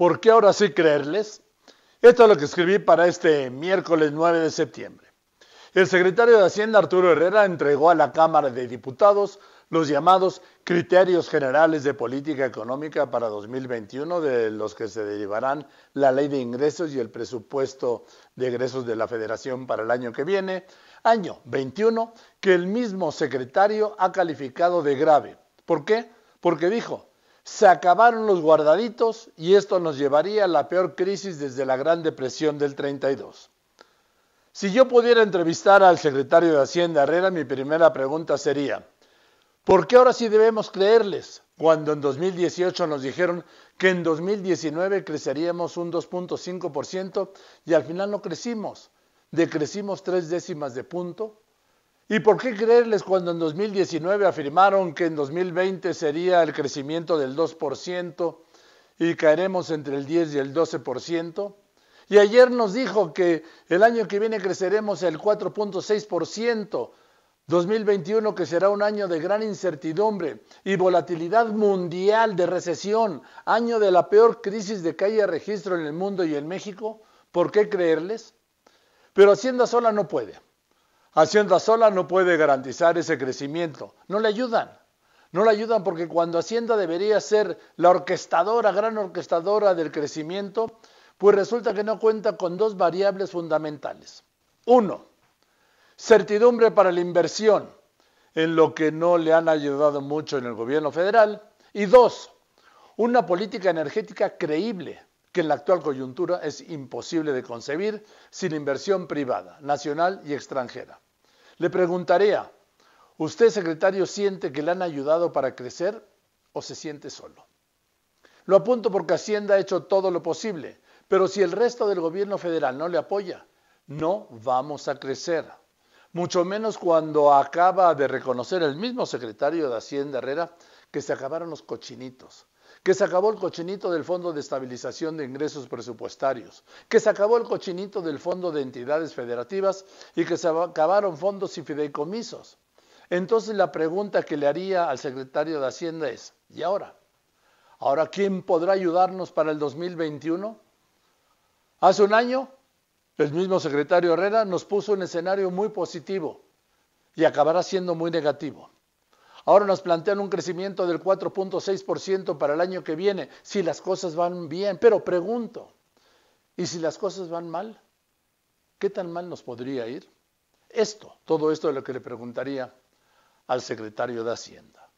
¿Por qué ahora sí creerles? Esto es lo que escribí para este miércoles 9 de septiembre. El secretario de Hacienda Arturo Herrera entregó a la Cámara de Diputados los llamados criterios generales de política económica para 2021, de los que se derivarán la ley de ingresos y el presupuesto de egresos de la Federación para el año que viene, año 21, que el mismo secretario ha calificado de grave. ¿Por qué? Porque dijo, se acabaron los guardaditos y esto nos llevaría a la peor crisis desde la Gran Depresión del 32. Si yo pudiera entrevistar al secretario de Hacienda Herrera, mi primera pregunta sería, ¿por qué ahora sí debemos creerles cuando en 2018 nos dijeron que en 2019 creceríamos un 2.5% y al final no crecimos? Decrecimos tres décimas de punto ¿Y por qué creerles cuando en 2019 afirmaron que en 2020 sería el crecimiento del 2% y caeremos entre el 10 y el 12%? Y ayer nos dijo que el año que viene creceremos el 4.6%, 2021 que será un año de gran incertidumbre y volatilidad mundial de recesión, año de la peor crisis de que haya registro en el mundo y en México. ¿Por qué creerles? Pero Hacienda sola no puede. Hacienda sola no puede garantizar ese crecimiento. No le ayudan. No le ayudan porque cuando Hacienda debería ser la orquestadora, gran orquestadora del crecimiento, pues resulta que no cuenta con dos variables fundamentales. Uno, certidumbre para la inversión, en lo que no le han ayudado mucho en el gobierno federal. Y dos, una política energética creíble, que en la actual coyuntura es imposible de concebir sin inversión privada, nacional y extranjera. Le preguntaría, ¿usted, secretario, siente que le han ayudado para crecer o se siente solo? Lo apunto porque Hacienda ha hecho todo lo posible, pero si el resto del gobierno federal no le apoya, no vamos a crecer. Mucho menos cuando acaba de reconocer el mismo secretario de Hacienda Herrera que se acabaron los cochinitos, que se acabó el cochinito del Fondo de Estabilización de Ingresos Presupuestarios, que se acabó el cochinito del Fondo de Entidades Federativas y que se acabaron fondos y fideicomisos. Entonces la pregunta que le haría al secretario de Hacienda es, ¿y ahora? ¿Ahora quién podrá ayudarnos para el 2021? Hace un año, el mismo secretario Herrera nos puso un escenario muy positivo y acabará siendo muy negativo. Ahora nos plantean un crecimiento del 4.6% para el año que viene, si las cosas van bien. Pero pregunto, ¿y si las cosas van mal? ¿Qué tan mal nos podría ir? Esto, todo esto es lo que le preguntaría al secretario de Hacienda.